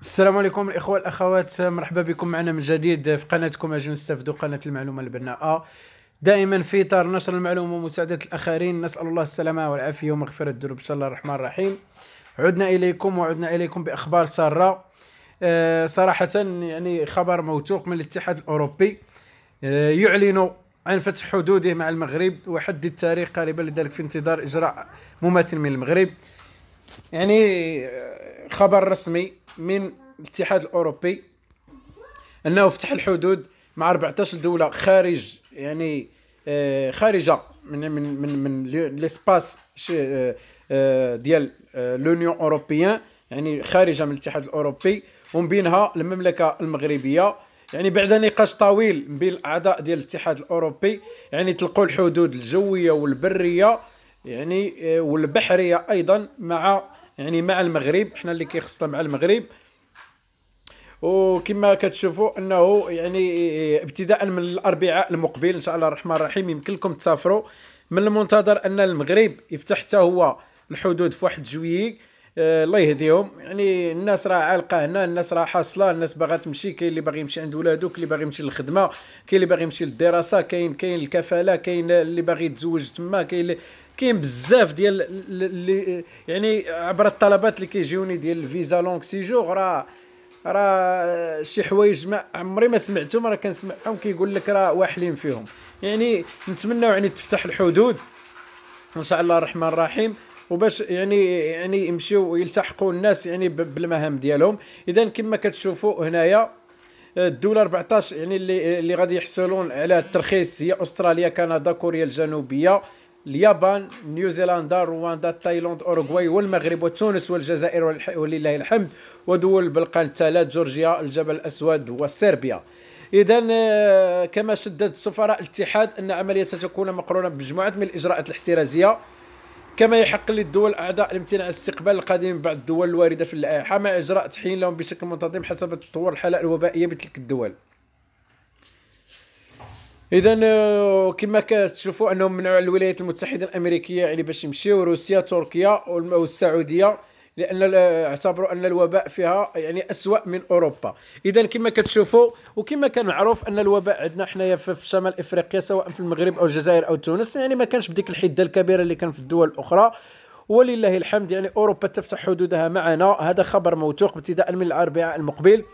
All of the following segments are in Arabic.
السلام عليكم الاخوه الاخوات مرحبا بكم معنا من جديد في قناتكم اجي نستافدوا قناه المعلومه البناءه دائما في اطار نشر المعلومه ومساعده الاخرين نسال الله السلامه والعافيه ومغفره الذنوب ان شاء الله الرحمن الرحيم عدنا اليكم وعدنا اليكم باخبار ساره أه صراحه يعني خبر موثوق من الاتحاد الاوروبي أه يعلن عن فتح حدوده مع المغرب وحد التاريخ قريبا لذلك في انتظار اجراء مماثل من المغرب يعني خبر رسمي من الاتحاد الاوروبي انه فتح الحدود مع 14 دوله خارج يعني آه، خارجه من من من من ليسباس آه، آه، ديال لونيون اوروبيان يعني خارجه من الاتحاد الاوروبي ومن بينها المملكه المغربيه يعني بعد نقاش طويل بين الاعضاء ديال الاتحاد الاوروبي يعني تلقوا الحدود الجويه والبريه يعني آه، والبحريه ايضا مع يعني مع المغرب حنا اللي كيخصنا مع المغرب وكما كتشوفوا انه يعني آه، ابتداء من الاربعاء المقبل ان شاء الله الرحمن الرحيم يمكن لكم تسافروا من المنتظر ان المغرب يفتح حتى هو الحدود في واحد جويي آه، الله يهديهم يعني الناس راه عالقه هنا الناس راه حاصله الناس باغا تمشي كاين اللي باغي يمشي عند ولادو كاين اللي باغي يمشي للخدمه كاين اللي باغي يمشي للدراسه كاين كاين الكفاله كاين اللي باغي يتزوج تما كاين كاين بزاف ديال اللي يعني عبر الطلبات اللي كيجيوني ديال الفيزا لونغ سيجور راه راه شي حوايج ما عمري ما سمعتهم راه كنسمعهم كيقول لك راه واحلين فيهم يعني نتمنوا يعني تفتح الحدود ان شاء الله الرحمن الرحيم وباش يعني يعني يمشيو يلتحقوا الناس يعني بالمهام ديالهم اذا كما كتشوفوا هنايا الدوله 14 يعني اللي اللي غادي يحصلون على الترخيص هي استراليا كندا كوريا الجنوبيه اليابان نيوزيلندا رواندا تايلاند اوروغواي والمغرب وتونس والجزائر ولله الحمد ودول البلقان الثلاث جورجيا الجبل الاسود وصربيا اذا آه، كما شدد سفراء الاتحاد ان العمليه ستكون مقرونه بمجموعه من الاجراءات الاحترازيه كما يحق للدول الاعضاء الامتناع عن استقبال القادمين من بعض الدول الوارده في اللائحه مع اجراء تحيين لهم بشكل منتظم حسب تطور الحاله الوبائيه بتلك الدول اذا آه، كما كتشوفوا انهم منعوا الولايات المتحده الامريكيه يعني باش يمشيو روسيا تركيا والسعوديه لان آه، اعتبروا ان الوباء فيها يعني اسوا من اوروبا اذا كما كتشوفوا وكما كان معروف ان الوباء عندنا حنايا في شمال افريقيا سواء في المغرب او الجزائر او تونس يعني ما كانش بديك الحده الكبيره اللي كان في الدول الاخرى ولله الحمد يعني اوروبا تفتح حدودها معنا هذا خبر موثوق ابتداء من الاربعاء المقبل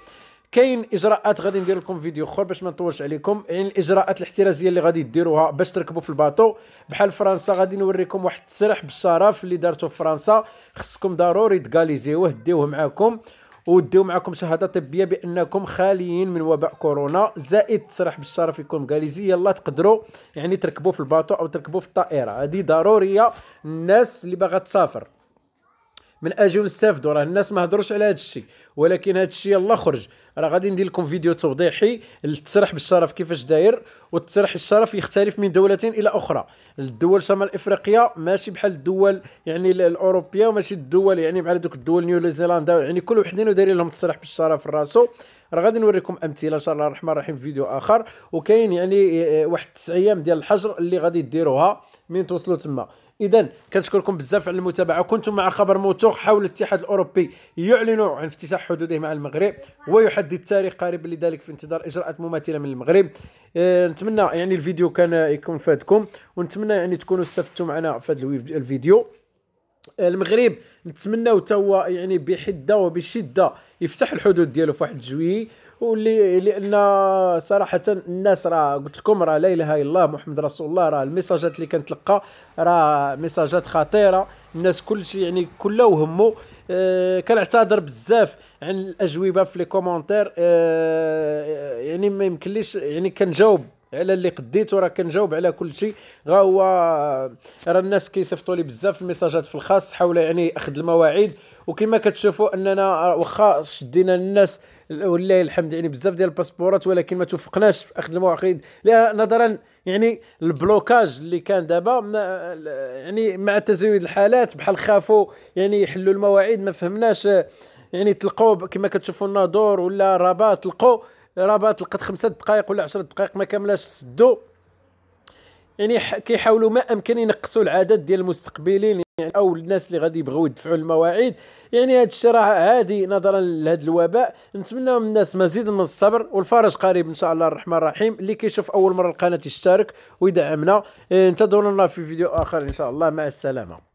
كاين اجراءات غادي ندير لكم فيديو اخر باش ما نطولش عليكم يعني الاجراءات الاحترازيه اللي غادي ديروها باش تركبوا في الباطو بحال فرنسا غادي نوريكم واحد التسريح بالشرف اللي دارته في فرنسا خصكم ضروري تكاليزيوه ديوه معاكم وديو معكم شهاده طبيه بانكم خاليين من وباء كورونا زائد تصريح بالشرف يكون غاليزي يلا تقدروا يعني تركبوا في الباطو او تركبوا في الطائره هذه ضروريه الناس اللي باغا تسافر من اجل نستافدوا راه الناس ما هضروش على هذا الشيء ولكن هذا الشيء يلاه خرج راه غادي ندير لكم فيديو توضيحي للتسرح بالشرف كيفاش داير والتسرح الشرف يختلف من دولة الى اخرى الدول شمال افريقيا ماشي بحال الدول يعني الاوروبيه وماشي الدول يعني بحال دوك الدول نيوزيلندا يعني كل وحدين ودايرين لهم التسرح بالشرف راسو راه غادي نوريكم امثله ان شاء الله الرحمن الرحيم في فيديو اخر وكاين يعني آه، واحد 9 ايام ديال الحجر اللي غادي ديروها من توصلوا تما اذا كنشكركم بزاف على المتابعه كنتم مع خبر موثوق حول الاتحاد الاوروبي يعلن عن افتتاح حدوده مع المغرب ويحدد تاريخ قريب لذلك في انتظار اجراءات مماثله من المغرب آه، نتمنى يعني الفيديو كان يكون فادكم ونتمنى يعني تكونوا استفدتوا معنا في هذا الفيديو آه، المغرب نتمناو حتى هو يعني بحده وبشده يفتح الحدود ديالو في واحد جويي واللي لان صراحه الناس راه قلت لكم راه لا اله الا الله محمد رسول الله راه الميساجات اللي كنتلقى راه ميساجات خطيره الناس كلشي يعني كله وهمه أه كنعتذر بزاف عن الاجوبه في لي كومونتير أه يعني ما يمكنليش يعني كنجاوب على اللي قديت وراه كنجاوب على كل شيء غا هو راه الناس كيصيفطوا لي بزاف الميساجات في الخاص حول يعني اخذ المواعيد وكما كتشوفوا اننا واخا شدينا الناس ولله الحمد يعني بزاف ديال الباسبورات ولكن ما توفقناش في اخذ المواعيد نظرا يعني البلوكاج اللي كان دابا يعني مع تزايد الحالات بحال خافوا يعني يحلوا المواعيد ما فهمناش يعني تلقوا كما كتشوفوا الناظور ولا رباط تلقوا رباط لقات خمسة دقائق ولا 10 دقائق ما كاملاش سدوا يعني كيحاولوا ما امكن ينقصوا العدد ديال المستقبلين يعني او الناس اللي غادي يبغيو يدفعوا المواعيد يعني هذا الشراء راه عادي نظرا لهذا الوباء نتمنى من الناس مزيد من الصبر والفرج قريب ان شاء الله الرحمن الرحيم اللي كيشوف اول مره القناه يشترك ويدعمنا إيه، انتظرونا في فيديو اخر ان شاء الله مع السلامه